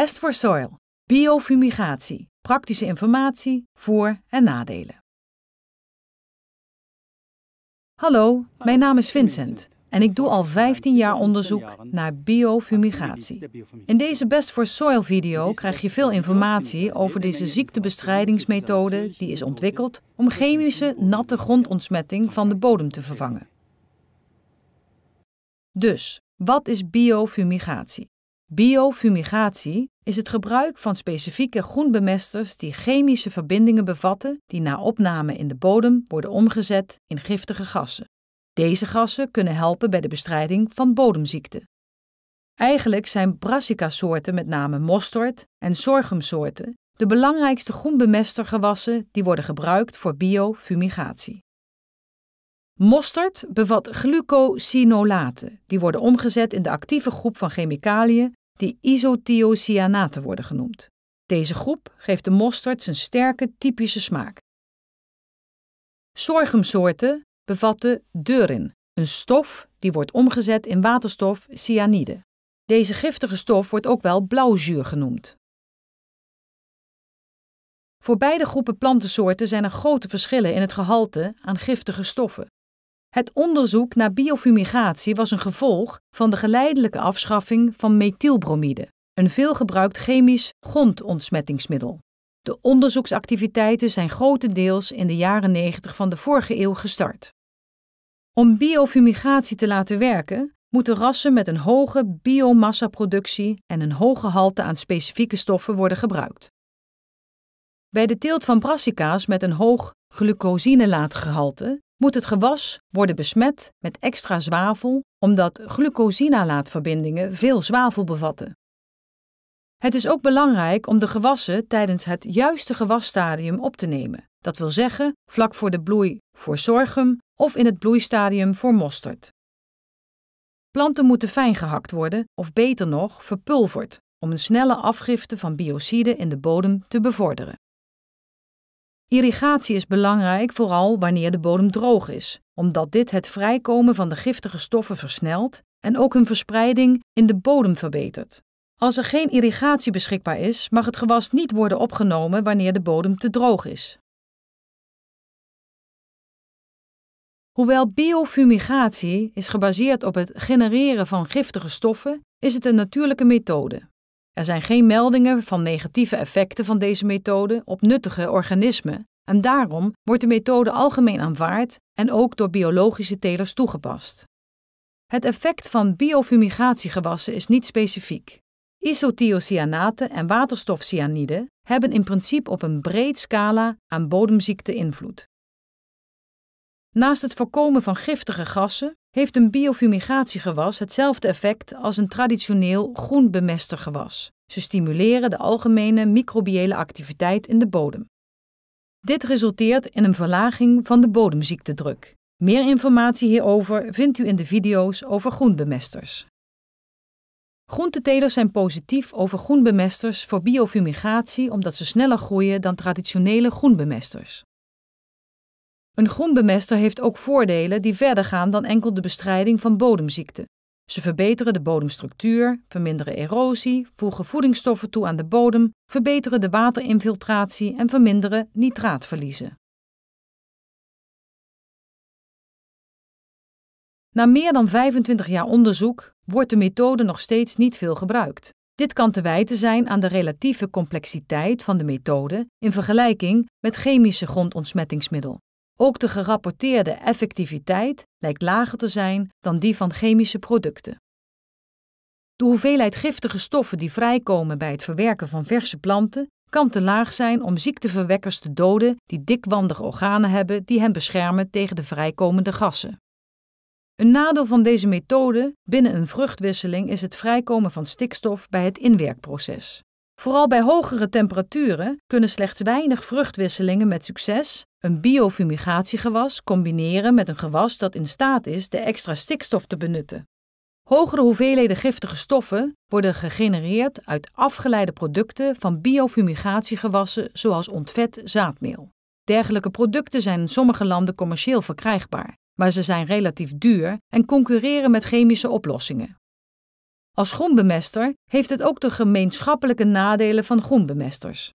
Best for Soil, biofumigatie, praktische informatie, voor- en nadelen. Hallo, mijn naam is Vincent en ik doe al 15 jaar onderzoek naar biofumigatie. In deze Best for Soil video krijg je veel informatie over deze ziektebestrijdingsmethode die is ontwikkeld om chemische natte grondontsmetting van de bodem te vervangen. Dus, wat is biofumigatie? Biofumigatie is het gebruik van specifieke groenbemesters die chemische verbindingen bevatten die na opname in de bodem worden omgezet in giftige gassen. Deze gassen kunnen helpen bij de bestrijding van bodemziekten. Eigenlijk zijn brassica-soorten, met name mosterd en sorghumsoorten, de belangrijkste groenbemestergewassen die worden gebruikt voor biofumigatie. Mosterd bevat glucosinolaten, die worden omgezet in de actieve groep van chemicaliën die isothiocyanaten worden genoemd. Deze groep geeft de mosterd zijn sterke, typische smaak. Sorghumsoorten bevatten deurin, een stof die wordt omgezet in waterstof cyanide. Deze giftige stof wordt ook wel blauwzuur genoemd. Voor beide groepen plantensoorten zijn er grote verschillen in het gehalte aan giftige stoffen. Het onderzoek naar biofumigatie was een gevolg van de geleidelijke afschaffing van methylbromide, een veelgebruikt chemisch grondontsmettingsmiddel. De onderzoeksactiviteiten zijn grotendeels in de jaren 90 van de vorige eeuw gestart. Om biofumigatie te laten werken, moeten rassen met een hoge biomassaproductie en een hoge gehalte aan specifieke stoffen worden gebruikt. Bij de teelt van brassica's met een hoog glucosinelaatgehalte moet het gewas worden besmet met extra zwavel omdat glucosinalaatverbindingen veel zwavel bevatten. Het is ook belangrijk om de gewassen tijdens het juiste gewasstadium op te nemen. Dat wil zeggen vlak voor de bloei voor zorgem of in het bloeistadium voor mosterd. Planten moeten fijn gehakt worden of beter nog verpulverd om een snelle afgifte van biociden in de bodem te bevorderen. Irrigatie is belangrijk vooral wanneer de bodem droog is, omdat dit het vrijkomen van de giftige stoffen versnelt en ook hun verspreiding in de bodem verbetert. Als er geen irrigatie beschikbaar is, mag het gewas niet worden opgenomen wanneer de bodem te droog is. Hoewel biofumigatie is gebaseerd op het genereren van giftige stoffen, is het een natuurlijke methode. Er zijn geen meldingen van negatieve effecten van deze methode op nuttige organismen en daarom wordt de methode algemeen aanvaard en ook door biologische telers toegepast. Het effect van biofumigatiegewassen is niet specifiek. Isothiocyanaten en waterstofcyaniden hebben in principe op een breed scala aan bodemziekte invloed. Naast het voorkomen van giftige gassen heeft een biofumigatiegewas hetzelfde effect als een traditioneel groen Ze stimuleren de algemene microbiële activiteit in de bodem. Dit resulteert in een verlaging van de bodemziektedruk. Meer informatie hierover vindt u in de video's over groenbemesters. Groentetelers zijn positief over groenbemesters voor biofumigatie omdat ze sneller groeien dan traditionele groenbemesters. Een bemester heeft ook voordelen die verder gaan dan enkel de bestrijding van bodemziekten. Ze verbeteren de bodemstructuur, verminderen erosie, voegen voedingsstoffen toe aan de bodem, verbeteren de waterinfiltratie en verminderen nitraatverliezen. Na meer dan 25 jaar onderzoek wordt de methode nog steeds niet veel gebruikt. Dit kan te wijten zijn aan de relatieve complexiteit van de methode in vergelijking met chemische grondontsmettingsmiddel. Ook de gerapporteerde effectiviteit lijkt lager te zijn dan die van chemische producten. De hoeveelheid giftige stoffen die vrijkomen bij het verwerken van verse planten kan te laag zijn om ziekteverwekkers te doden die dikwandige organen hebben die hen beschermen tegen de vrijkomende gassen. Een nadeel van deze methode binnen een vruchtwisseling is het vrijkomen van stikstof bij het inwerkproces. Vooral bij hogere temperaturen kunnen slechts weinig vruchtwisselingen met succes een biofumigatiegewas combineren met een gewas dat in staat is de extra stikstof te benutten. Hogere hoeveelheden giftige stoffen worden gegenereerd uit afgeleide producten van biofumigatiegewassen zoals ontvet zaadmeel. Dergelijke producten zijn in sommige landen commercieel verkrijgbaar, maar ze zijn relatief duur en concurreren met chemische oplossingen. Als groenbemester heeft het ook de gemeenschappelijke nadelen van groenbemesters.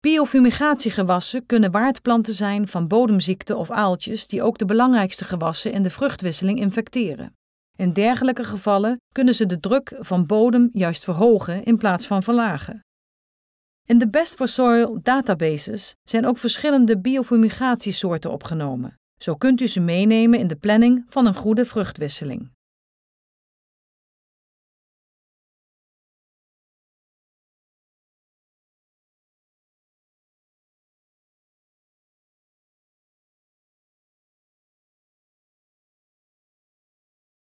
Biofumigatiegewassen kunnen waardplanten zijn van bodemziekten of aaltjes die ook de belangrijkste gewassen in de vruchtwisseling infecteren. In dergelijke gevallen kunnen ze de druk van bodem juist verhogen in plaats van verlagen. In de Best for Soil databases zijn ook verschillende biofumigatiesoorten opgenomen. Zo kunt u ze meenemen in de planning van een goede vruchtwisseling.